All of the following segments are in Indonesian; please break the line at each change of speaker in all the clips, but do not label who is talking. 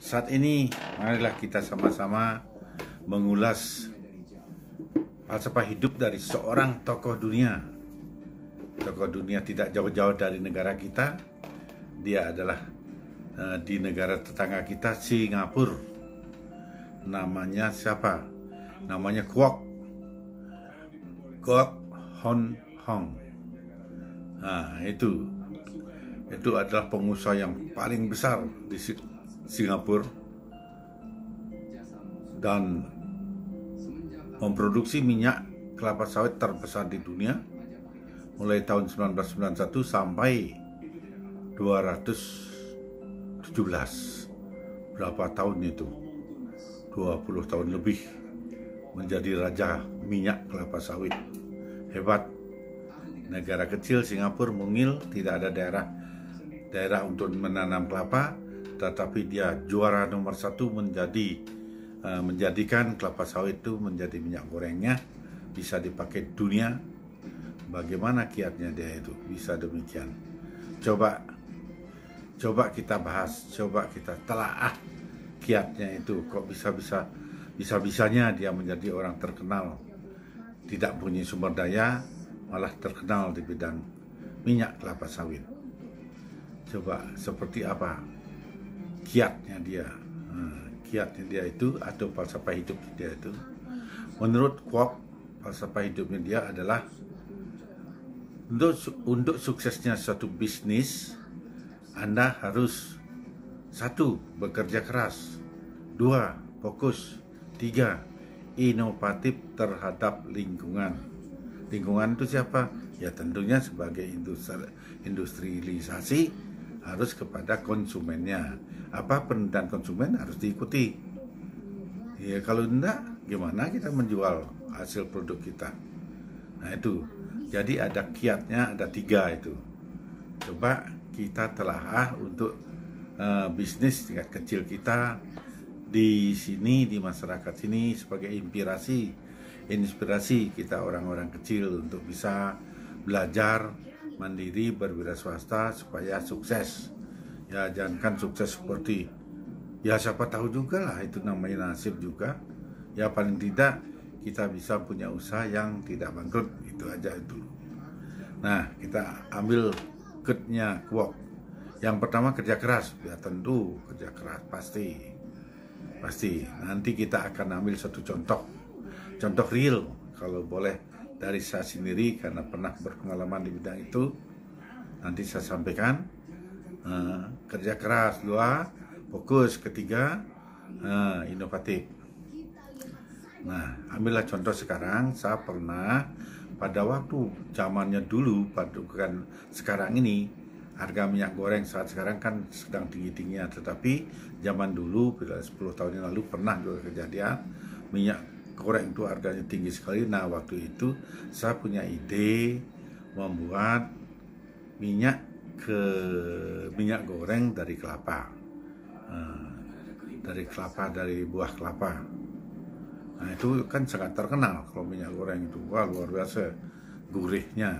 Saat ini marilah kita sama-sama mengulas falsafah hidup dari seorang tokoh dunia. Tokoh dunia tidak jauh-jauh dari negara kita. Dia adalah uh, di negara tetangga kita Singapura. Namanya siapa? Namanya Kwok. Kwok Hon Hong. Nah, itu itu adalah pengusaha yang paling besar di Singapura dan memproduksi minyak kelapa sawit terbesar di dunia mulai tahun 1991 sampai 217 berapa tahun itu 20 tahun lebih menjadi raja minyak kelapa sawit hebat negara kecil Singapura mungil tidak ada daerah daerah untuk menanam kelapa tetapi dia juara nomor satu menjadi eh, menjadikan kelapa sawit itu menjadi minyak gorengnya bisa dipakai dunia. Bagaimana kiatnya dia itu bisa demikian? Coba coba kita bahas, coba kita telaah kiatnya itu kok bisa-bisa bisa-bisanya dia menjadi orang terkenal tidak punya sumber daya malah terkenal di bidang minyak kelapa sawit. Coba seperti apa kiatnya dia hmm, kiatnya dia itu atau falsafah hidup dia itu menurut Kwok falsafah hidupnya dia adalah untuk untuk suksesnya suatu bisnis Anda harus satu bekerja keras dua fokus tiga inovatif terhadap lingkungan lingkungan itu siapa ya tentunya sebagai industri industrialisasi harus kepada konsumennya. Apa permintaan konsumen harus diikuti. Ya kalau tidak, gimana kita menjual hasil produk kita? Nah itu, jadi ada kiatnya ada tiga itu. Coba kita ah untuk uh, bisnis tingkat kecil kita di sini di masyarakat sini sebagai inspirasi inspirasi kita orang-orang kecil untuk bisa belajar mandiri berwira swasta supaya sukses ya jangankan sukses seperti ya siapa tahu juga lah itu namanya nasib juga ya paling tidak kita bisa punya usaha yang tidak bangkrut itu aja itu nah kita ambil kutnya kuok yang pertama kerja keras ya tentu kerja keras pasti pasti nanti kita akan ambil satu contoh contoh real kalau boleh dari saya sendiri karena pernah berpengalaman di bidang itu nanti saya sampaikan uh, kerja keras dua fokus ketiga uh, inovatif nah ambillah contoh sekarang saya pernah pada waktu zamannya dulu pada bukan sekarang ini harga minyak goreng saat sekarang kan sedang tinggi-tingginya tetapi zaman dulu 10 tahun yang lalu pernah juga kejadian minyak goreng itu harganya tinggi sekali. Nah, waktu itu saya punya ide membuat minyak ke minyak goreng dari kelapa. Uh, dari kelapa, dari buah kelapa. Nah, itu kan sangat terkenal kalau minyak goreng itu. Wah, luar biasa gurihnya.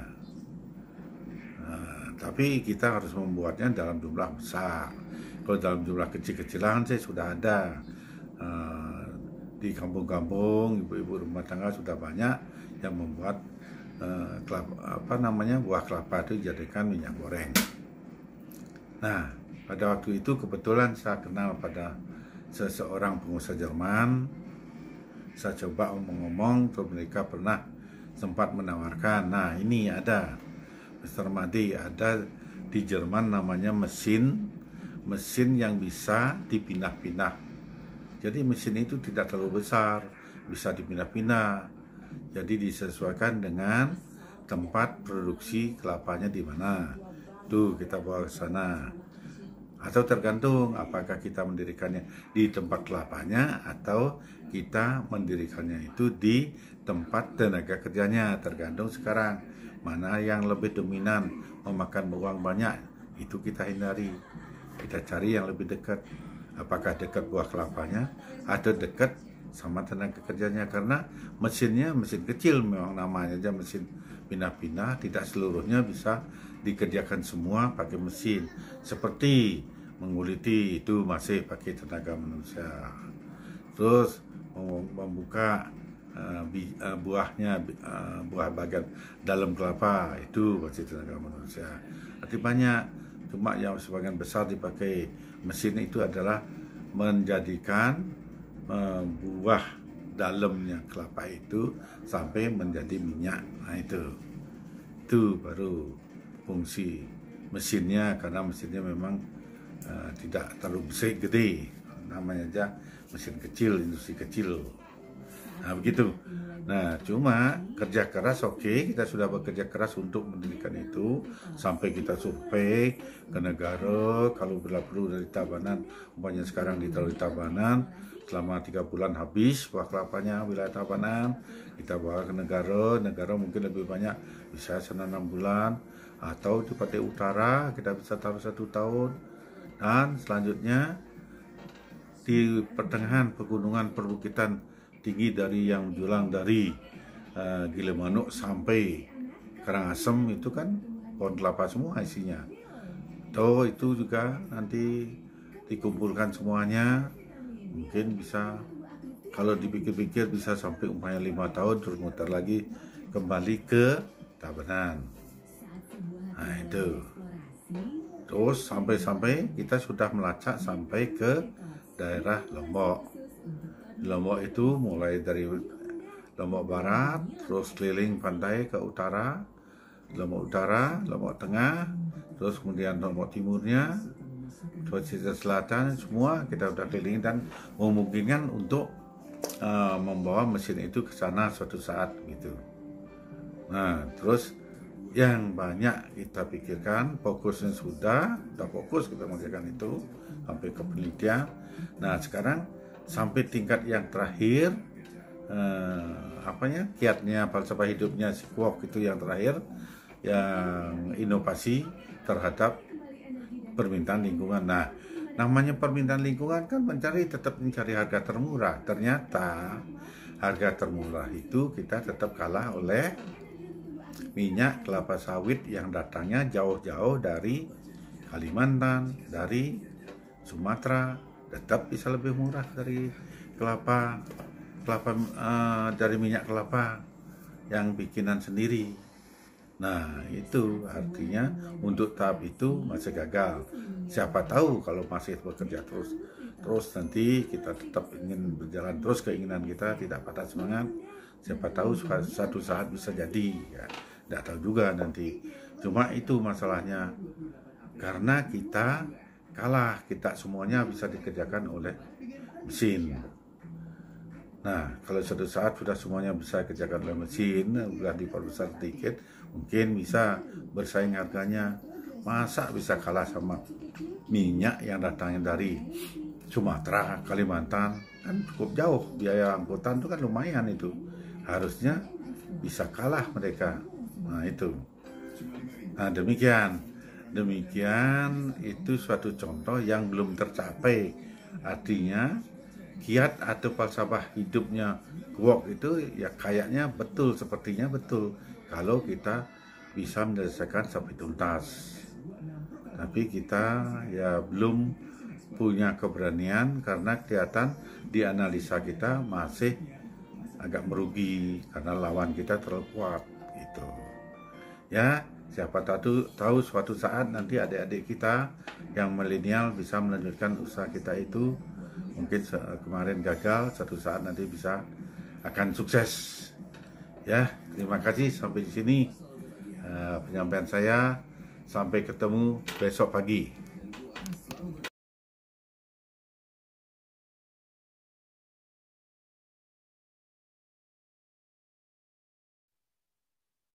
Uh, tapi kita harus membuatnya dalam jumlah besar. Kalau dalam jumlah kecil-kecilan sih sudah ada. Uh, di kampung-kampung ibu-ibu rumah tangga sudah banyak yang membuat uh, kelapa, apa namanya buah kelapa itu dijadikan minyak goreng. Nah pada waktu itu kebetulan saya kenal pada seseorang pengusaha Jerman. Saya coba ngomong-ngomong, mereka pernah sempat menawarkan. Nah ini ada, Mr. Madi ada di Jerman namanya mesin mesin yang bisa dipindah-pindah jadi mesin itu tidak terlalu besar, bisa dipindah-pindah. Jadi disesuaikan dengan tempat produksi kelapanya di mana. Tuh kita bawa ke sana. Atau tergantung apakah kita mendirikannya di tempat kelapanya atau kita mendirikannya itu di tempat tenaga kerjanya. Tergantung sekarang mana yang lebih dominan memakan uang banyak itu kita hindari. Kita cari yang lebih dekat apakah dekat buah kelapanya atau dekat sama tenaga kerjanya karena mesinnya mesin kecil memang namanya aja mesin pindah-pindah tidak seluruhnya bisa dikerjakan semua pakai mesin seperti menguliti itu masih pakai tenaga manusia terus membuka uh, bi, uh, buahnya uh, buah bagian dalam kelapa itu masih tenaga manusia arti banyak cuma yang sebagian besar dipakai mesin itu adalah menjadikan uh, buah dalamnya kelapa itu sampai menjadi minyak. Nah itu, itu baru fungsi mesinnya karena mesinnya memang uh, tidak terlalu besar gede, namanya aja mesin kecil, industri kecil. Nah begitu. Nah cuma kerja keras oke okay, kita sudah bekerja keras untuk mendirikan itu sampai kita survei ke negara kalau perlu dari Tabanan umpamanya sekarang di di Tabanan selama tiga bulan habis buah kelapanya wilayah Tabanan kita bawa ke negara negara mungkin lebih banyak bisa sana enam bulan atau di Pantai Utara kita bisa taruh satu tahun dan selanjutnya di pertengahan pegunungan perbukitan tinggi dari yang menjulang dari uh, eh, Gilemanuk sampai Karangasem itu kan pohon kelapa semua isinya. Tuh itu juga nanti dikumpulkan semuanya mungkin bisa kalau dipikir-pikir bisa sampai umpamanya lima tahun terus muter lagi kembali ke Tabanan. Nah itu. Terus sampai-sampai kita sudah melacak sampai ke daerah Lombok. Lombok itu mulai dari Lombok Barat, terus keliling pantai ke utara, Lombok Utara, Lombok Tengah, terus kemudian Lombok Timurnya, terus selatan, semua kita sudah keliling dan memungkinkan untuk uh, membawa mesin itu ke sana suatu saat gitu. Nah, terus yang banyak kita pikirkan, fokusnya sudah, sudah fokus kita mengerjakan itu sampai ke penelitian. Nah, sekarang sampai tingkat yang terakhir eh, apanya kiatnya falsafah hidupnya si kuok itu yang terakhir yang inovasi terhadap permintaan lingkungan. Nah, namanya permintaan lingkungan kan mencari tetap mencari harga termurah. Ternyata harga termurah itu kita tetap kalah oleh minyak kelapa sawit yang datangnya jauh-jauh dari Kalimantan, dari Sumatera, tetap bisa lebih murah dari kelapa kelapa uh, dari minyak kelapa yang bikinan sendiri Nah, itu artinya untuk tahap itu masih gagal. Siapa tahu kalau masih bekerja terus, terus nanti kita tetap ingin berjalan terus keinginan kita tidak patah semangat. Siapa tahu satu saat bisa jadi, ya. Tidak tahu juga nanti. Cuma itu masalahnya karena kita kalah kita semuanya bisa dikerjakan oleh mesin nah kalau suatu saat sudah semuanya bisa dikerjakan oleh mesin sudah diperbesar tiket mungkin bisa bersaing harganya masa bisa kalah sama minyak yang datangnya dari Sumatera, Kalimantan kan cukup jauh biaya angkutan itu kan lumayan itu harusnya bisa kalah mereka nah itu nah demikian Demikian itu suatu contoh yang belum tercapai. Artinya kiat atau falsafah hidupnya guok itu ya kayaknya betul, sepertinya betul kalau kita bisa menyelesaikan sampai tuntas. Tapi kita ya belum punya keberanian karena kelihatan di analisa kita masih agak merugi karena lawan kita terlalu kuat gitu. Ya, Siapa tahu tahu suatu saat nanti adik-adik kita yang milenial bisa melanjutkan usaha kita itu mungkin kemarin gagal satu saat nanti bisa akan sukses ya terima kasih sampai di sini uh, penyampaian saya sampai ketemu besok pagi